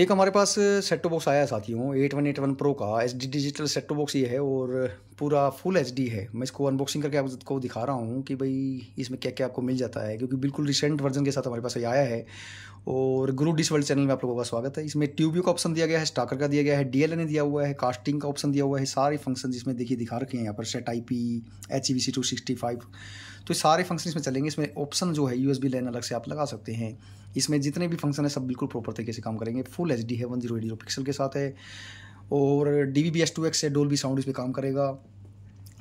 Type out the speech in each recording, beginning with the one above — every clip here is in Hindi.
एक हमारे पास सेट टॉप बॉक्स आया है साथियों eight one eight one pro का H D digital set top box ये है और पूरा फुल एच है मैं इसको अनबॉक्सिंग करके आपको दिखा रहा हूँ कि भाई इसमें क्या क्या आपको मिल जाता है क्योंकि बिल्कुल रिसेंट वर्जन के साथ हमारे पास ये आया है और गुरु डिश वर्ल्ड चैनल में आप लोगों का स्वागत है इसमें ट्यूबियो का ऑप्शन दिया गया है स्टाकर का दिया गया है डीएलए ने दिया हुआ है कास्टिंग का ऑप्शन दिया हुआ है सारे फंक्शन इसमें देखिए दिखा रखे हैं यहाँ पर set I P H E V C two sixty five तो सारे फंक्शन इसमें चलेंगे इसमें ऑप्शन जो है यू एस बी लाइन अलग से आप लगा सकते हैं इसमें जितने भी फंक्शन है सब बिल्कुल प्रॉपर तरीके से काम करेंगे फुल एच डी है one zero eight zero pixel के साथ है और D V B S two X है डोल भी साउंड इस पर काम करेगा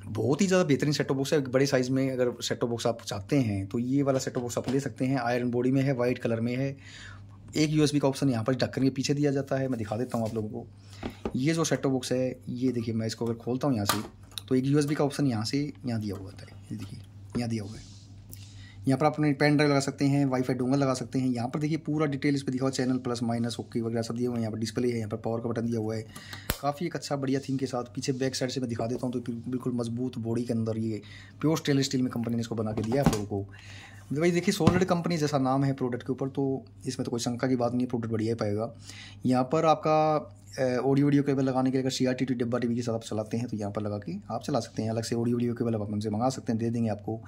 बहुत ही ज़्यादा बेहतरीन सेटो बॉक्स है बड़े साइज़ में अगर सेटो बॉक्स आप चाहते हैं तो ये वाला सेटो बॉक्स आप ले सकते हैं आयरन बॉडी में है वाइट कलर में है एक बी का ऑप्शन यहाँ पर ढक्कन के पीछे दिया जाता है मैं दिखा देता हूँ आप लोगों को ये जो सेटो बॉक्स है ये देखिए मैं इसको अगर खोलता हूँ यहाँ से तो एक बी का ऑप्शन यहाँ से यहाँ दिया हुआ था है ये देखिए यहाँ दिया हुआ है यहाँ पर आप अपने पेन ड्राइव लगा सकते हैं वाईफाई डोंगल लगा सकते हैं यहाँ पर देखिए पूरा डिटेल इस पर दिखा हुआ चैनल प्लस माइनस ओके वगैरह सब दिया हुआ है यहाँ पर डिस्प्ले है यहाँ पर पावर का बटन दिया हुआ है काफ़ी एक अच्छा बढ़िया थीम के साथ पीछे बैक साइड से मैं दिखा देता हूँ तो बिल्कुल मजबूत बॉडी के अंदर ये प्योर स्टेनलेस स्टील में कंपनी ने इसको बना के दिया है आप लोगों को भाई मतलब देखिए सोलर कंपनी जैसा नाम है प्रोडक्ट के ऊपर तो इसमें तो कोई शंका की बात नहीं है प्रोडक्ट बढ़िया ही पाएगा यहाँ पर आपका ऑडियो वीडियो केबल लगाने के लिए अगर सी आर टी टी डिब्बा टी वी के साथ आप चलाते हैं तो यहाँ पर लगा के आप चला सकते हैं अलग से ऑडियो वीडियो केबल आप हमसे मंगा सकते हैं दे देंगे आपको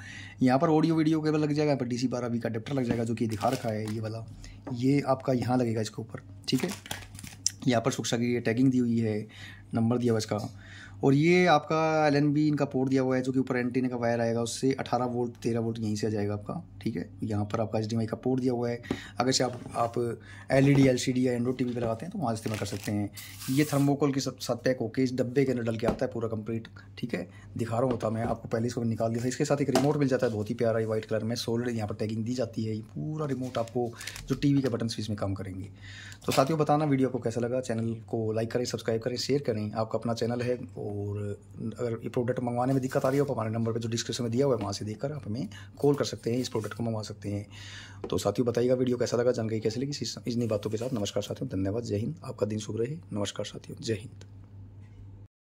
यहाँ पर ऑडियो वीडियो केबल लग जाएगा पर डी सी बारह वी का अडेप्टर लग जाएगा जो कि दिखा रखा है ये वाला ये आपका यहाँ लगेगा इसके ऊपर ठीक है यहाँ पर सुरक्षा की टैगिंग दी हुई है नंबर दिया हुआ इसका और ये आपका एल इनका पोर्ट दिया हुआ है जो कि ऊपर एंटीना का वायर आएगा उससे अठारह वोल्ट तेरह वोल्ट यहीं से आ जाएगा आपका ठीक है यहाँ पर आपका एच का पोर्ट दिया हुआ है अगर से आप आप L E D L C D या एंड्रोड टी वी लगाते हैं तो वहाँ इस्तेमाल कर सकते हैं ये थर्मोकोल के साथ पैक होकर इस डब्बे के अंदर डल के आता है पूरा कंप्लीट ठीक है दिखा रहा होता मैं आपको पहले इसको निकाल दिया था इसके साथ एक रिमोट मिल जाता है बहुत ही प्यारा है वाइट कलर में सोल्डर यहाँ पर टैगिंग दी जाती है ये पूरा रिमोट आपको जो टी वी के बटन स्विच में काम करेंगे तो साथियों बताना वीडियो को कैसा लगा चैनल को लाइक करें सब्सक्राइब करें शेयर करें आपका अपना चैनल है और अगर ये प्रोडक्ट मंगवाने में दिक्कत आ रही हो तो हमारे नंबर पर जो डिस्क्रिप्शन में दिया हुआ है वहाँ से देखकर आप हमें कॉल कर सकते हैं इस प्रोडक्ट प्रॉफिट मंगवा सकते हैं तो साथियों बताइएगा वीडियो कैसा लगा जानकारी कैसे लगी इन्हीं बातों के साथ नमस्कार साथियों धन्यवाद जय हिंद आपका दिन शुभ रहे नमस्कार साथियों जय हिंद